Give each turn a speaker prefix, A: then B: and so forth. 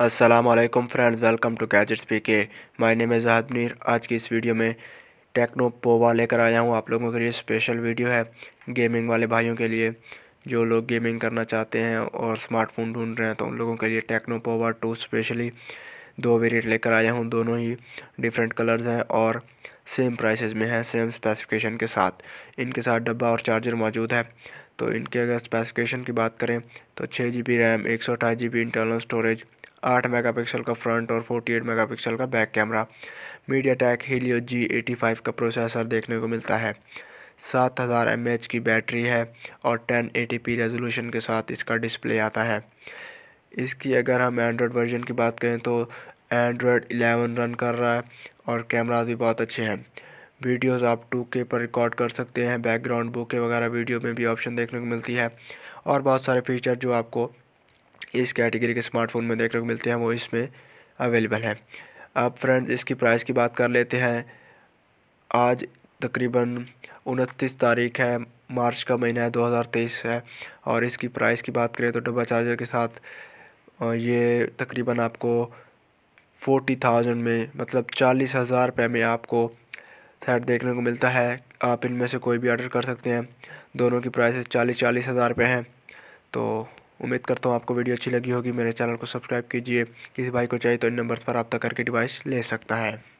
A: Aslam friends welcome to gadgets P K my name Jahad Mir आज की इस वीडियो में टेक्नो पोवा लेकर आया हूँ आप लोगों के लिए स्पेशल वीडियो है गेमिंग वाले भाइयों के लिए जो लोग गेमिंग करना चाहते हैं और स्मार्टफोन ढूंढ रहे हैं तो उन लोगों के लिए टेक्नो पोवा टू स्पेशली दो वेरिएट लेकर आया हूँ दोनों ही डिफरेंट कलर्स हैं और सेम प्राइस में हैं सेम स्पेसिफिकेशन के साथ इनके साथ डब्बा और चार्जर मौजूद है तो इनके अगर स्पेसिफिकेशन की बात करें तो छः जी बी रैम एक सौ अठाईस जी बी इंटरनल स्टोरेज आठ मेगापिक्सल का फ्रंट और एट मेगा का back camera MediaTek Helio G eighty five का प्रोसेसर देखने को मिलता है सात हज़ार एम एच की बैटरी है और टेन एटी पी रेजोल्यूशन के साथ इसका डिस्प्ले आता है इसकी अगर हम एंड्रॉयड वर्जन की बात करें तो एंड्रॉयड एलेवन रन कर रहा है और कैमराज भी बहुत अच्छे हैं वीडियोस आप के पर रिकॉर्ड कर सकते हैं बैकग्राउंड बुके वगैरह वीडियो में भी ऑप्शन देखने को मिलती है और बहुत सारे फीचर जो आपको इस कैटेगरी के स्मार्टफोन में देखने को मिलते हैं वो इसमें अवेलेबल हैं अब फ्रेंड्स इसकी प्राइस की बात कर लेते हैं आज तकरीबन उनतीस तारीख है मार्च का महीना है 2023 है और इसकी प्राइस की बात करें तो डबल चार्जर के साथ ये तकरीबन आपको फोर्टी थाउजेंड में मतलब चालीस हज़ार रुपये में आपको सेट देखने को मिलता है आप इनमें से कोई भी ऑर्डर कर सकते हैं दोनों की प्राइस चालीस चालीस हज़ार रुपये हैं तो उम्मीद करता हूँ आपको वीडियो अच्छी लगी होगी मेरे चैनल को सब्सक्राइब कीजिए किसी भाई को चाहिए तो इन नंबर पर आप तक करके डिवाइस ले सकता है